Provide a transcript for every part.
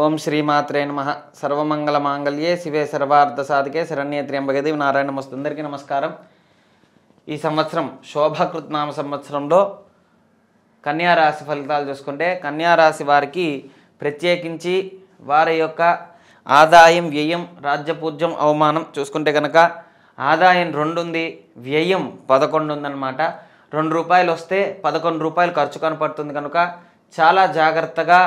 ఓం శ్రీమాత్రే నమ సర్వమంగళ మాంగళ్యే శివే సర్వార్థ సాధికే శరణ్యే త్ర్యంబగదేవి నారాయణ మస్తు అందరికీ నమస్కారం ఈ సంవత్సరం శోభాకృత్ నామ సంవత్సరంలో కన్యారాశి ఫలితాలు చూసుకుంటే కన్యారాశి వారికి ప్రత్యేకించి వారి యొక్క ఆదాయం వ్యయం రాజ్యపూజ్యం అవమానం చూసుకుంటే కనుక ఆదాయం రెండు ఉంది వ్యయం పదకొండు ఉందన్నమాట రెండు రూపాయలు వస్తే పదకొండు రూపాయలు ఖర్చు కనపడుతుంది కనుక చాలా జాగ్రత్తగా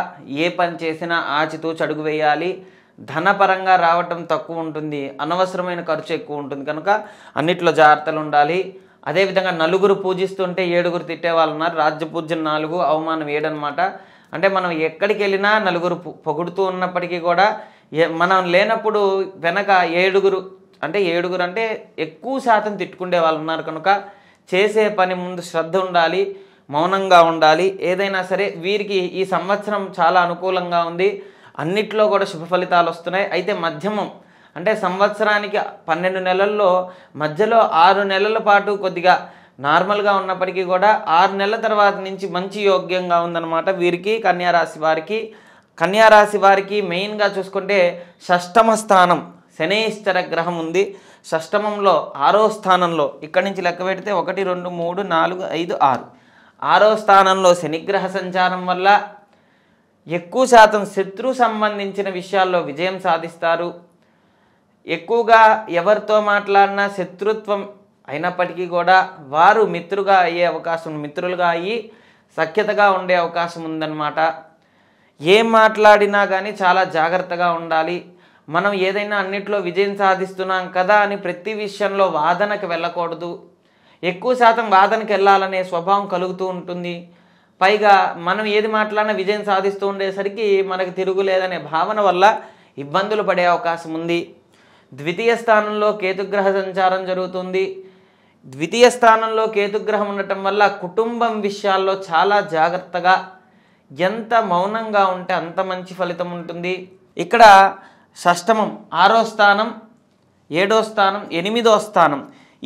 ఏ పని చేసినా ఆచితూ చడుగు వేయాలి ధనపరంగా రావటం తక్కువ ఉంటుంది అనవసరమైన ఖర్చు ఎక్కువ ఉంటుంది కనుక అన్నిట్లో జాగ్రత్తలు ఉండాలి అదేవిధంగా నలుగురు పూజిస్తుంటే ఏడుగురు తిట్టే వాళ్ళు ఉన్నారు పూజ నాలుగు అవమానం ఏడనమాట అంటే మనం ఎక్కడికి వెళ్ళినా నలుగురు పొగుడుతూ ఉన్నప్పటికీ కూడా మనం లేనప్పుడు వెనక ఏడుగురు అంటే ఏడుగురు అంటే ఎక్కువ శాతం తిట్టుకుండే వాళ్ళు ఉన్నారు కనుక చేసే పని ముందు శ్రద్ధ ఉండాలి మౌనంగా ఉండాలి ఏదైనా సరే వీరికి ఈ సంవత్సరం చాలా అనుకూలంగా ఉంది అన్నిట్లో కూడా శుభ ఫలితాలు వస్తున్నాయి అయితే మధ్యమం అంటే సంవత్సరానికి పన్నెండు నెలల్లో మధ్యలో ఆరు నెలల పాటు కొద్దిగా నార్మల్గా ఉన్నప్పటికీ కూడా ఆరు నెలల తర్వాత నుంచి మంచి యోగ్యంగా ఉందన్నమాట వీరికి కన్యారాశి వారికి కన్యారాశి వారికి మెయిన్గా చూసుకుంటే షష్టమ స్థానం శనేశ్వర గ్రహం ఉంది షష్టమంలో ఆరో స్థానంలో ఇక్కడి నుంచి లెక్క పెడితే ఒకటి రెండు మూడు నాలుగు ఐదు ఆరు ఆరో స్థానంలో శనిగ్రహ సంచారం వల్ల ఎక్కువ శాతం శత్రు సంబంధించిన విషయాల్లో విజయం సాధిస్తారు ఎక్కువగా ఎవరితో మాట్లాడినా శత్రుత్వం అయినప్పటికీ కూడా వారు మిత్రుగా అయ్యే అవకాశం మిత్రులుగా అయ్యి సఖ్యతగా ఉండే అవకాశం ఉందన్నమాట ఏం మాట్లాడినా కానీ చాలా జాగ్రత్తగా ఉండాలి మనం ఏదైనా అన్నిట్లో విజయం సాధిస్తున్నాం కదా అని ప్రతి విషయంలో వాదనకు వెళ్ళకూడదు ఎక్కువ శాతం వాదనకి వెళ్ళాలనే స్వభావం కలుగుతూ ఉంటుంది పైగా మనం ఏది మాట్లాడినా విజయం సాధిస్తూ ఉండేసరికి మనకు తిరుగులేదనే భావన వల్ల ఇబ్బందులు పడే అవకాశం ఉంది ద్వితీయ స్థానంలో కేతుగ్రహ సంచారం జరుగుతుంది ద్వితీయ స్థానంలో కేతుగ్రహం ఉండటం వల్ల కుటుంబం విషయాల్లో చాలా జాగ్రత్తగా ఎంత మౌనంగా ఉంటే అంత మంచి ఫలితం ఉంటుంది ఇక్కడ షష్టమం ఆరో స్థానం ఏడో స్థానం ఎనిమిదో స్థానం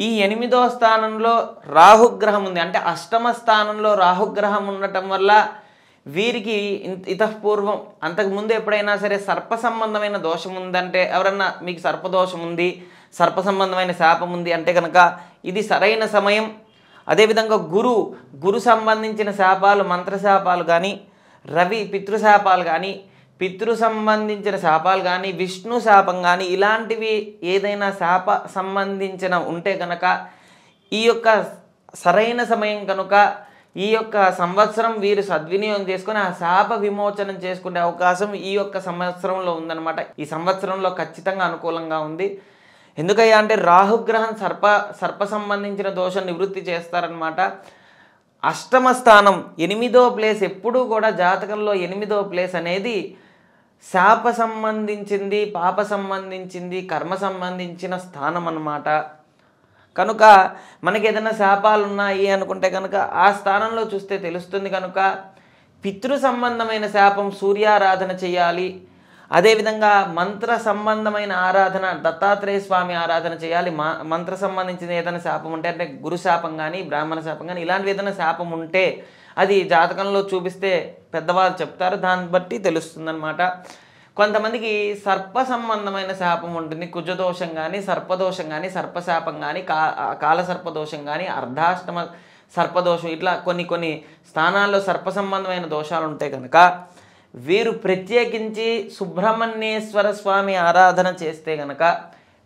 ఈ ఎనిమిదో స్థానంలో రాహుగ్రహం ఉంది అంటే అష్టమ స్థానంలో రాహుగ్రహం ఉండటం వల్ల వీరికి ఇతఃపూర్వం అంతకుముందు ఎప్పుడైనా సరే సర్ప సంబంధమైన దోషం ఉందంటే ఎవరన్నా మీకు సర్పదోషం ఉంది సర్ప సంబంధమైన శాపం ఉంది అంటే కనుక ఇది సరైన సమయం అదేవిధంగా గురు గురు సంబంధించిన శాపాలు మంత్రశాపాలు కానీ రవి పితృశాపాలు కానీ పితృ సంబంధించిన శాపాలు కానీ విష్ణు శాపం కానీ ఇలాంటివి ఏదైనా శాప సంబంధించిన ఉంటే కనుక ఈ యొక్క సరైన సమయం కనుక ఈ యొక్క సంవత్సరం వీరు సద్వినియోగం చేసుకుని ఆ శాప విమోచనం చేసుకునే అవకాశం ఈ యొక్క సంవత్సరంలో ఉందన్నమాట ఈ సంవత్సరంలో ఖచ్చితంగా అనుకూలంగా ఉంది ఎందుకయ్యా అంటే రాహుగ్రహం సర్ప సర్ప సంబంధించిన దోషం నివృత్తి చేస్తారనమాట అష్టమ స్థానం ఎనిమిదో ప్లేస్ ఎప్పుడూ కూడా జాతకంలో ఎనిమిదో ప్లేస్ అనేది శాప సంబంధించింది పాప సంబంధించింది కర్మ సంబంధించిన స్థానం అన్నమాట కనుక మనకి ఏదైనా శాపాలు ఉన్నాయి అనుకుంటే కనుక ఆ స్థానంలో చూస్తే తెలుస్తుంది కనుక పితృ సంబంధమైన శాపం సూర్యారాధన చేయాలి అదేవిధంగా మంత్ర సంబంధమైన ఆరాధన దత్తాత్రేయ స్వామి ఆరాధన చేయాలి మా మంత్ర సంబంధించిన ఏదైనా శాపం ఉంటే అంటే గురు శాపం కానీ బ్రాహ్మణ శాపం కానీ ఇలాంటివి ఏదైనా శాపం ఉంటే అది జాతకంలో చూపిస్తే పెద్దవాళ్ళు చెప్తారు దాన్ని బట్టి తెలుస్తుందనమాట కొంతమందికి సర్ప సంబంధమైన శాపం ఉంటుంది కుజదోషం కానీ సర్పదోషం కానీ సర్పశాపం కానీ కా కాల సర్పదోషం కానీ అర్ధాష్టమ సర్పదోషం ఇట్లా కొన్ని కొన్ని స్థానాల్లో సర్ప సంబంధమైన దోషాలు ఉంటాయి కనుక వీరు ప్రత్యేకించి సుబ్రహ్మణ్యేశ్వర స్వామి ఆరాధన చేస్తే కనుక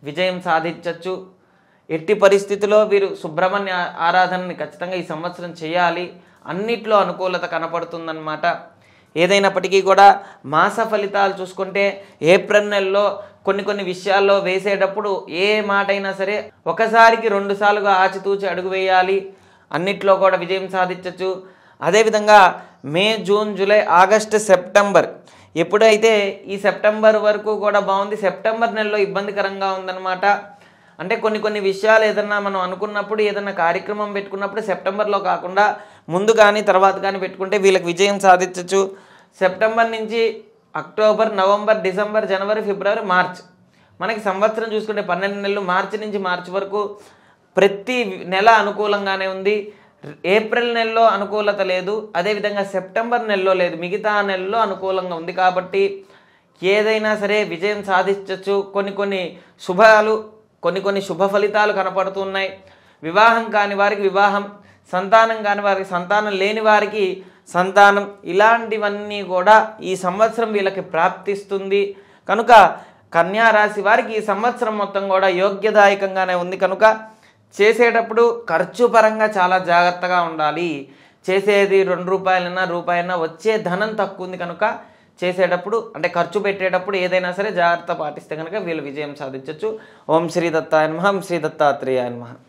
విజయం సాధించవచ్చు ఎట్టి పరిస్థితిలో వీరు సుబ్రహ్మణ్య ఆరాధనని ఖచ్చితంగా ఈ సంవత్సరం చేయాలి అన్నిట్లో అనుకూలత కనపడుతుందన్నమాట ఏదైనప్పటికీ కూడా మాస ఫలితాలు చూసుకుంటే ఏప్రిల్ నెలలో కొన్ని కొన్ని విషయాల్లో వేసేటప్పుడు ఏ మాట అయినా సరే ఒకసారికి రెండుసార్లుగా ఆచితూచి అడుగు వేయాలి అన్నిట్లో కూడా విజయం సాధించవచ్చు అదేవిధంగా May June July August September ఎప్పుడైతే ఈ సెప్టెంబర్ వరకు కూడా బాగుంది సెప్టెంబర్ నెలలో ఇబ్బందికరంగా ఉందన్నమాట అంటే కొన్ని కొన్ని విషయాలు ఏదన్నా మనం అనుకున్నప్పుడు ఏదన్నా కార్యక్రమం పెట్టుకున్నప్పుడు సెప్టెంబర్లో కాకుండా ముందు కానీ తర్వాత కానీ పెట్టుకుంటే వీళ్ళకి విజయం సాధించవచ్చు సెప్టెంబర్ నుంచి అక్టోబర్ నవంబర్ డిసెంబర్ జనవరి ఫిబ్రవరి మార్చ్ మనకి సంవత్సరం చూసుకుంటే పన్నెండు నెలలు మార్చి నుంచి మార్చి వరకు ప్రతి నెల అనుకూలంగానే ఉంది ఏప్రిల్ నెలలో అనుకూలత లేదు అదేవిధంగా సెప్టెంబర్ నెలలో లేదు మిగతా నెలలో అనుకూలంగా ఉంది కాబట్టి ఏదైనా సరే విజయం సాధించవచ్చు కొన్ని కొన్ని శుభాలు కొన్ని కొన్ని శుభ ఫలితాలు కనపడుతున్నాయి వివాహం కాని వారికి వివాహం సంతానం కాని వారికి సంతానం లేని వారికి సంతానం ఇలాంటివన్నీ కూడా ఈ సంవత్సరం వీళ్ళకి ప్రాప్తిస్తుంది కనుక కన్యా రాశి వారికి ఈ సంవత్సరం మొత్తం కూడా యోగ్యదాయకంగానే ఉంది కనుక చేసేటప్పుడు ఖర్చు పరంగా చాలా జాగ్రత్తగా ఉండాలి చేసేది రెండు రూపాయలైనా రూపాయలైనా వచ్చే ధనం తక్కువ ఉంది కనుక చేసేటప్పుడు అంటే ఖర్చు పెట్టేటప్పుడు ఏదైనా సరే జాగ్రత్త పాటిస్తే కనుక వీళ్ళు విజయం సాధించవచ్చు ఓం శ్రీ దత్తాయన్మహం శ్రీ దత్తాత్రేయాయన్మహం